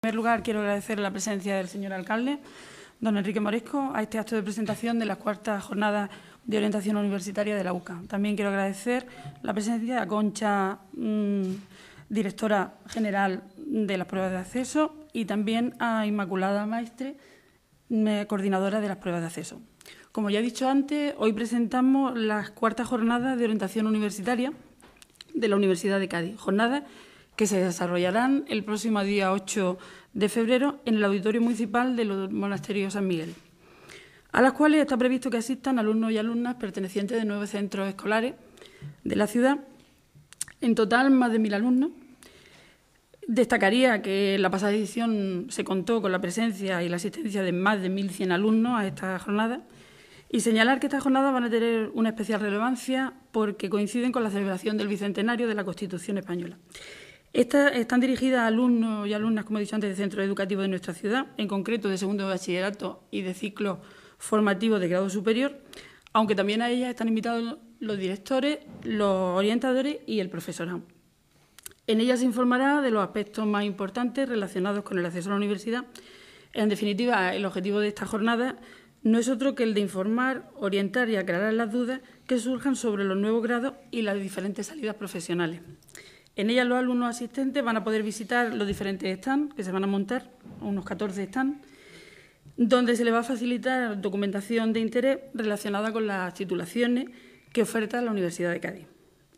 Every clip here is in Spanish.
En primer lugar, quiero agradecer la presencia del señor alcalde, don Enrique Moresco, a este acto de presentación de las cuarta jornadas de orientación universitaria de la UCA. También quiero agradecer la presencia de Concha, mm, directora general de las pruebas de acceso, y también a Inmaculada Maestre, coordinadora de las pruebas de acceso. Como ya he dicho antes, hoy presentamos las cuarta jornadas de orientación universitaria de la Universidad de Cádiz, que se desarrollarán el próximo día 8 de febrero en el Auditorio Municipal del Monasterio San Miguel, a las cuales está previsto que asistan alumnos y alumnas pertenecientes de nueve centros escolares de la ciudad, en total más de mil alumnos. Destacaría que la pasada edición se contó con la presencia y la asistencia de más de 1.100 alumnos a esta jornada y señalar que estas jornadas van a tener una especial relevancia porque coinciden con la celebración del Bicentenario de la Constitución Española estas están dirigidas a alumnos y alumnas, como he dicho antes, de centros educativos de nuestra ciudad, en concreto de segundo bachillerato y de ciclo formativo de grado superior, aunque también a ellas están invitados los directores, los orientadores y el profesorado. En ellas se informará de los aspectos más importantes relacionados con el acceso a la universidad. En definitiva, el objetivo de esta jornada no es otro que el de informar, orientar y aclarar las dudas que surjan sobre los nuevos grados y las diferentes salidas profesionales. En ella los alumnos asistentes van a poder visitar los diferentes stands que se van a montar, unos 14 stands, donde se les va a facilitar documentación de interés relacionada con las titulaciones que oferta la Universidad de Cádiz.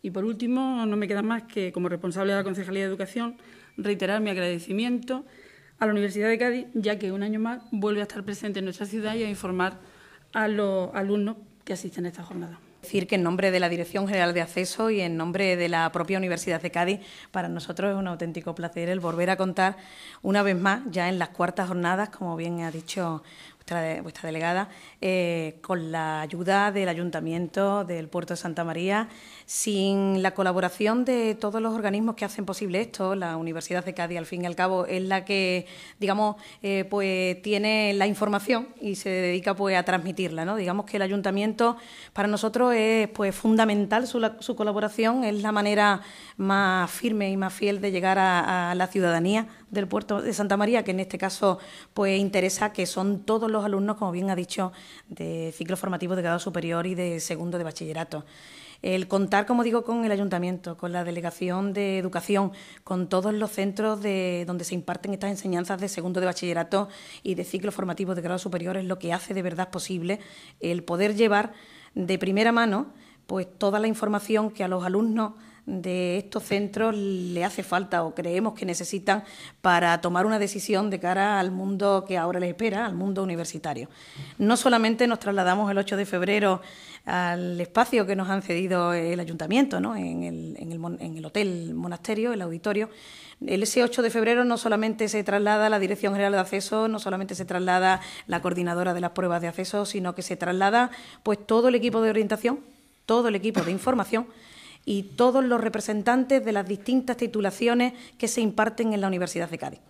Y por último, no me queda más que, como responsable de la Concejalía de Educación, reiterar mi agradecimiento a la Universidad de Cádiz, ya que un año más vuelve a estar presente en nuestra ciudad y a informar a los alumnos que asisten a esta jornada. Decir que en nombre de la Dirección General de Acceso y en nombre de la propia Universidad de Cádiz, para nosotros es un auténtico placer el volver a contar una vez más, ya en las cuartas jornadas, como bien ha dicho vuestra, delegada, eh, con la ayuda del Ayuntamiento del Puerto de Santa María, sin la colaboración de todos los organismos que hacen posible esto. La Universidad de Cádiz, al fin y al cabo, es la que, digamos, eh, pues tiene la información y se dedica pues a transmitirla. ¿no? Digamos que el Ayuntamiento, para nosotros, es pues, fundamental su, colaboración, es la manera más firme y más fiel de llegar a, la ciudadanía del puerto de Santa María, que en este caso pues interesa que son todos los alumnos, como bien ha dicho, de ciclo formativo de grado superior y de segundo de bachillerato el contar, como digo, con el ayuntamiento, con la delegación de educación, con todos los centros de donde se imparten estas enseñanzas de segundo de bachillerato y de ciclo formativo de grado superior es lo que hace de verdad posible el poder llevar de primera mano pues toda la información que a los alumnos de estos centros le hace falta o creemos que necesitan para tomar una decisión de cara al mundo que ahora les espera, al mundo universitario. No solamente nos trasladamos el 8 de febrero al espacio que nos han cedido el ayuntamiento, ¿no? en, el, en, el, en el hotel monasterio, el auditorio, el ese 8 de febrero no solamente se traslada la Dirección General de Acceso, no solamente se traslada la coordinadora de las pruebas de acceso, sino que se traslada pues todo el equipo de orientación, todo el equipo de información y todos los representantes de las distintas titulaciones que se imparten en la Universidad de Cádiz.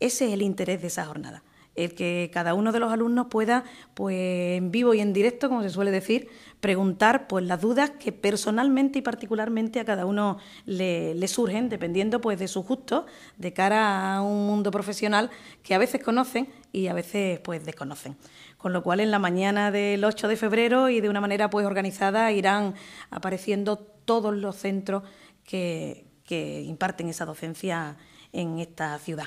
Ese es el interés de esa jornada, el que cada uno de los alumnos pueda, pues en vivo y en directo, como se suele decir, preguntar pues las dudas que personalmente y particularmente a cada uno le, surgen, dependiendo pues de su gusto, de cara a un mundo profesional que a veces conocen y a veces pues desconocen. Con lo cual en la mañana del 8 de febrero y de una manera pues organizada irán apareciendo todos los centros que, que imparten esa docencia en esta ciudad.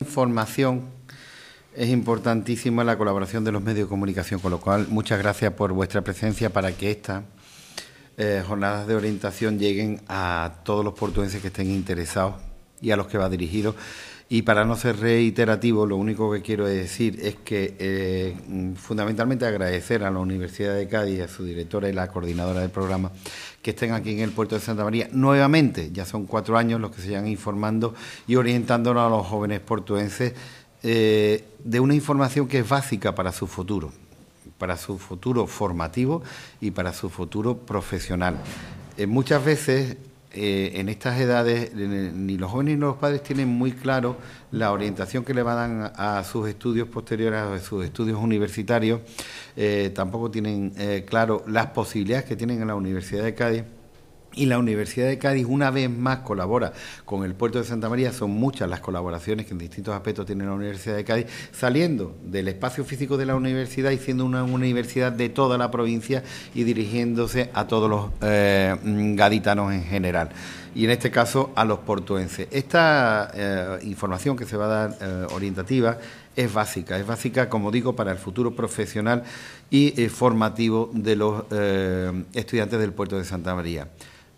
información Es importantísima la colaboración de los medios de comunicación, con lo cual muchas gracias por vuestra presencia para que estas eh, jornadas de orientación lleguen a todos los portugueses que estén interesados y a los que va dirigido. Y para no ser reiterativo, lo único que quiero decir es que eh, fundamentalmente agradecer a la Universidad de Cádiz, a su directora y la coordinadora del programa, que estén aquí en el puerto de Santa María nuevamente. Ya son cuatro años los que se llevan informando y orientándonos a los jóvenes portuenses eh, de una información que es básica para su futuro, para su futuro formativo y para su futuro profesional. Eh, muchas veces eh, en estas edades ni los jóvenes ni los padres tienen muy claro la orientación que le van a, dar a sus estudios posteriores, a sus estudios universitarios, eh, tampoco tienen eh, claro las posibilidades que tienen en la Universidad de Cádiz. Y la Universidad de Cádiz una vez más colabora con el puerto de Santa María, son muchas las colaboraciones que en distintos aspectos tiene la Universidad de Cádiz, saliendo del espacio físico de la universidad y siendo una universidad de toda la provincia y dirigiéndose a todos los eh, gaditanos en general y en este caso a los portuenses. Esta eh, información que se va a dar eh, orientativa es básica, es básica, como digo, para el futuro profesional y formativo de los estudiantes del puerto de Santa María.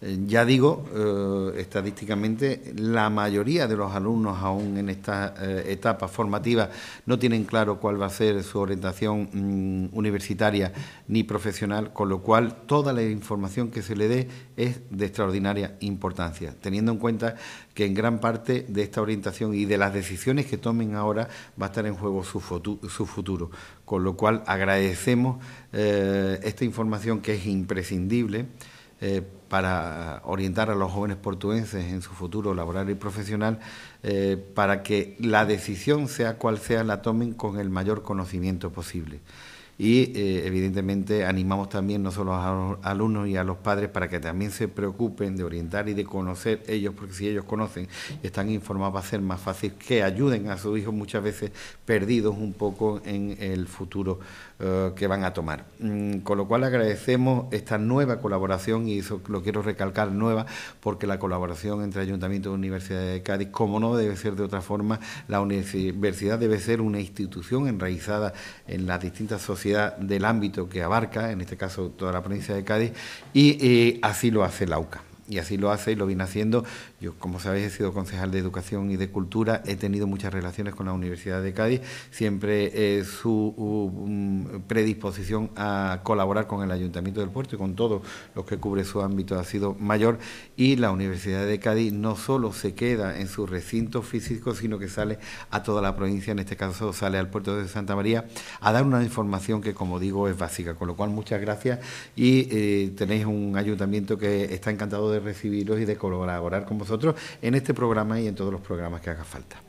Eh, ya digo, eh, estadísticamente, la mayoría de los alumnos aún en esta eh, etapa formativa no tienen claro cuál va a ser su orientación mm, universitaria ni profesional, con lo cual toda la información que se le dé es de extraordinaria importancia, teniendo en cuenta que en gran parte de esta orientación y de las decisiones que tomen ahora va a estar en juego su, futuro, con lo cual agradecemos esta información que es imprescindible. Eh, para orientar a los jóvenes portuenses en su futuro laboral y profesional, eh, para que la decisión, sea cual sea, la tomen con el mayor conocimiento posible. Y eh, evidentemente animamos también no solo a los alumnos y a los padres para que también se preocupen de orientar y de conocer ellos, porque si ellos conocen y están informados va a ser más fácil que ayuden a sus hijos muchas veces perdidos un poco en el futuro eh, que van a tomar. Mm, con lo cual agradecemos esta nueva colaboración y eso lo quiero recalcar nueva porque la colaboración entre Ayuntamiento y Universidad de Cádiz, como no debe ser de otra forma, la universidad debe ser una institución enraizada en las distintas sociedades del ámbito que abarca, en este caso toda la provincia de Cádiz, y eh, así lo hace la UCA. Y así lo hace y lo viene haciendo. Yo, como sabéis, he sido concejal de Educación y de Cultura, he tenido muchas relaciones con la Universidad de Cádiz, siempre eh, su mm, predisposición a colaborar con el Ayuntamiento del Puerto y con todos los que cubre su ámbito ha sido mayor y la Universidad de Cádiz no solo se queda en su recinto físico, sino que sale a toda la provincia, en este caso sale al Puerto de Santa María, a dar una información que, como digo, es básica. Con lo cual, muchas gracias y eh, tenéis un ayuntamiento que está encantado de recibiros y de colaborar con vosotros nosotros en este programa y en todos los programas que haga falta.